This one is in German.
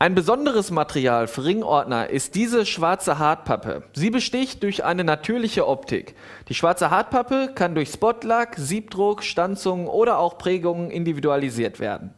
Ein besonderes Material für Ringordner ist diese schwarze Hartpappe. Sie besticht durch eine natürliche Optik. Die schwarze Hartpappe kann durch Spotlack, Siebdruck, Stanzungen oder auch Prägungen individualisiert werden.